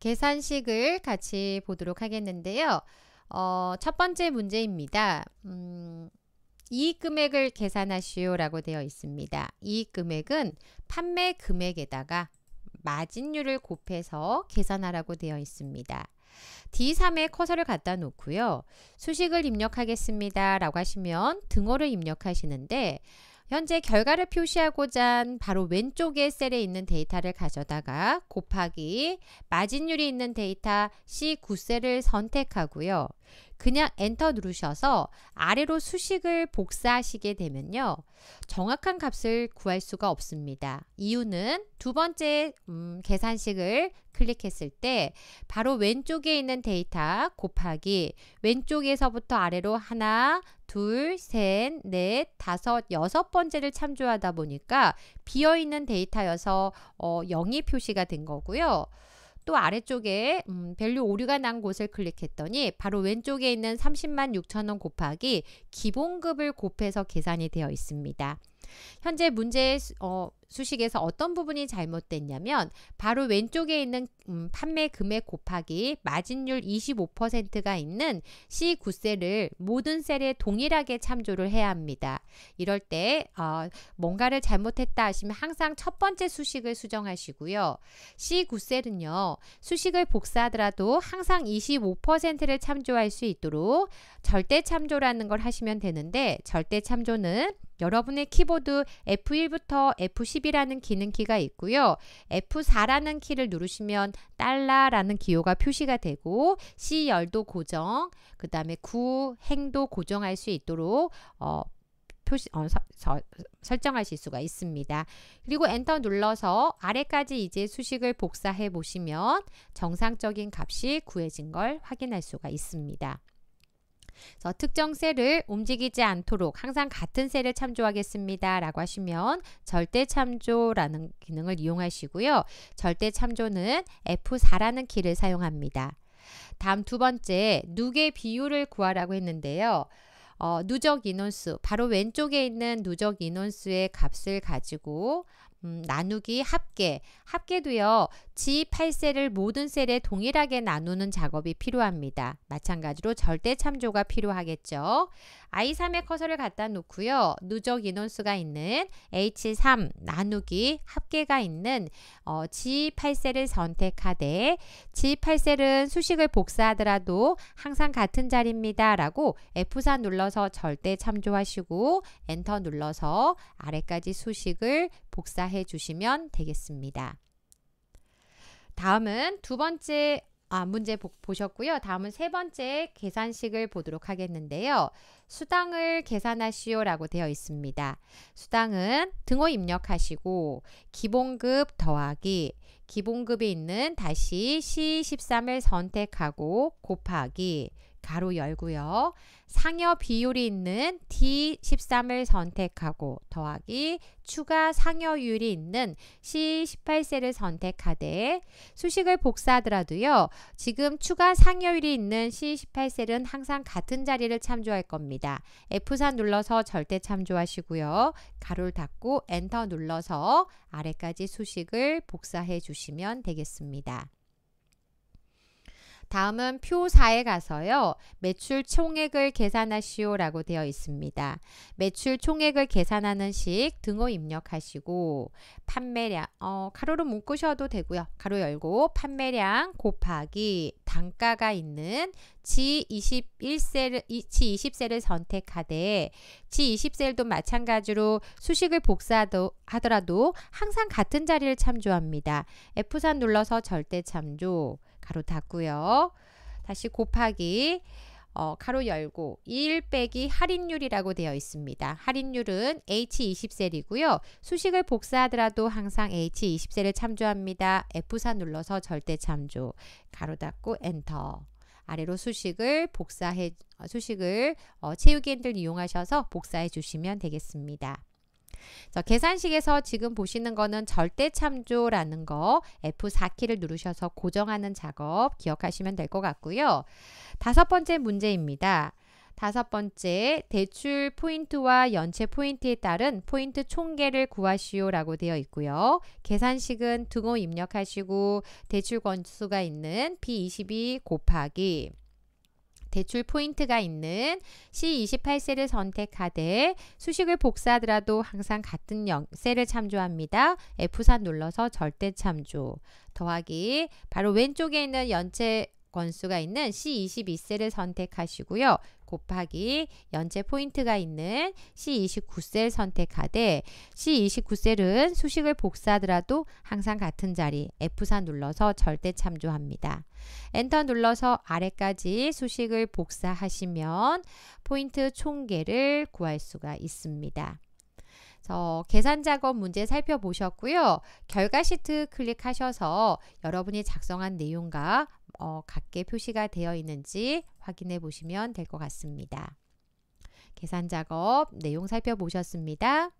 계산식을 같이 보도록 하겠는데요. 어, 첫 번째 문제입니다. 음, 이익 금액을 계산하시오 라고 되어 있습니다. 이익 금액은 판매 금액에다가 마진율을 곱해서 계산하라고 되어 있습니다. D3에 커서를 갖다 놓고요. 수식을 입력하겠습니다. 라고 하시면 등호를 입력하시는데 현재 결과를 표시하고자 한 바로 왼쪽에 셀에 있는 데이터를 가져다가 곱하기 마진율이 있는 데이터 C9셀을 선택하고요. 그냥 엔터 누르셔서 아래로 수식을 복사하시게 되면요. 정확한 값을 구할 수가 없습니다. 이유는 두 번째 음, 계산식을 클릭했을 때 바로 왼쪽에 있는 데이터 곱하기 왼쪽에서부터 아래로 하나, 둘, 셋, 넷, 다섯, 여섯 번째를 참조하다 보니까 비어있는 데이터여서 어, 0이 표시가 된 거고요. 또 아래쪽에 음, 밸류 오류가 난 곳을 클릭했더니 바로 왼쪽에 있는 30만 6천원 곱하기 기본급을 곱해서 계산이 되어 있습니다. 현재 문제의 어, 수식에서 어떤 부분이 잘못됐냐면 바로 왼쪽에 있는 음, 판매 금액 곱하기 마진율 25%가 있는 C9셀을 모든 셀에 동일하게 참조를 해야 합니다. 이럴 때 어, 뭔가를 잘못했다 하시면 항상 첫 번째 수식을 수정하시고요. C9셀은요. 수식을 복사하더라도 항상 25%를 참조할 수 있도록 절대 참조라는 걸 하시면 되는데 절대 참조는 여러분의 키보드 F1부터 F10 F10이라는 기능키가 있고요. F4라는 키를 누르시면 달러라는 기호가 표시가 되고 C열도 고정, 그 다음에 구, 행도 고정할 수 있도록 어, 표시, 어, 서, 서, 설정하실 수가 있습니다. 그리고 엔터 눌러서 아래까지 이제 수식을 복사해 보시면 정상적인 값이 구해진 걸 확인할 수가 있습니다. 그래서 특정 셀을 움직이지 않도록 항상 같은 셀을 참조하겠습니다. 라고 하시면 절대 참조라는 기능을 이용하시고요. 절대 참조는 F4라는 키를 사용합니다. 다음 두 번째 누계 비율을 구하라고 했는데요. 어, 누적 인원수 바로 왼쪽에 있는 누적 인원수의 값을 가지고 음, 나누기 합계 합계도요 G8셀을 모든 셀에 동일하게 나누는 작업이 필요합니다. 마찬가지로 절대 참조가 필요하겠죠. I3의 커서를 갖다 놓고요. 누적 인원수가 있는 H3 나누기 합계가 있는 어, G8셀을 선택하되 G8셀은 수식을 복사하더라도 항상 같은 자리입니다. 라고 F4 눌러서 절대 참조하시고 엔터 눌러서 아래까지 수식을 복사해 주시면 되겠습니다. 다음은 두 번째 아, 문제 보, 보셨고요. 다음은 세 번째 계산식을 보도록 하겠는데요. 수당을 계산하시오라고 되어 있습니다. 수당은 등호 입력하시고 기본급 더하기 기본급이 있는 다시 C13을 선택하고 곱하기 가로 열고요. 상여 비율이 있는 D13을 선택하고 더하기 추가 상여율이 있는 C18셀을 선택하되 수식을 복사하더라도요. 지금 추가 상여율이 있는 C18셀은 항상 같은 자리를 참조할 겁니다. F4 눌러서 절대 참조하시고요. 가로를 닫고 엔터 눌러서 아래까지 수식을 복사해 주시면 되겠습니다. 다음은 표 4에 가서요. 매출 총액을 계산하시오 라고 되어 있습니다. 매출 총액을 계산하는 식 등호 입력하시고 판매량 어, 가로로 묶으셔도 되고요. 가로 열고 판매량 곱하기 단가가 있는 G21셀, G20셀을 선택하되 G20셀도 마찬가지로 수식을 복사하더라도 항상 같은 자리를 참조합니다. f 3 눌러서 절대 참조 가로 닫고요. 다시 곱하기 어, 가로 열고 1 빼기 할인율이라고 되어 있습니다. 할인율은 H20셀이고요. 수식을 복사하더라도 항상 H20셀을 참조합니다. F4 눌러서 절대 참조. 가로 닫고 엔터. 아래로 수식을 복사해 어, 수식을 어, 채우기 핸들 이용하셔서 복사해 주시면 되겠습니다. 자, 계산식에서 지금 보시는 거는 절대 참조라는 거 F4키를 누르셔서 고정하는 작업 기억하시면 될 것 같고요. 다섯 번째 문제입니다. 다섯 번째, 대출 포인트와 연체 포인트에 따른 포인트 총계를 구하시오라고 되어 있고요. 계산식은 등호 입력하시고 대출 건수가 있는 B22 곱하기 대출 포인트가 있는 c 2 8세를 선택하되 수식을 복사하더라도 항상 같은 영, 셀을 참조합니다. F4 눌러서 절대 참조 더하기 바로 왼쪽에 있는 연체 건수가 있는 C22셀을 선택하시고요. 곱하기 연체 포인트가 있는 C29셀 선택하되 C29셀은 수식을 복사하더라도 항상 같은 자리 F4 눌러서 절대 참조합니다. 엔터 눌러서 아래까지 수식을 복사하시면 포인트 총계를 구할 수가 있습니다. 어, 계산 작업 문제 살펴보셨고요. 결과 시트 클릭하셔서 여러분이 작성한 내용과 어, 각게 표시가 되어 있는지 확인해 보시면 될 것 같습니다. 계산 작업 내용 살펴보셨습니다.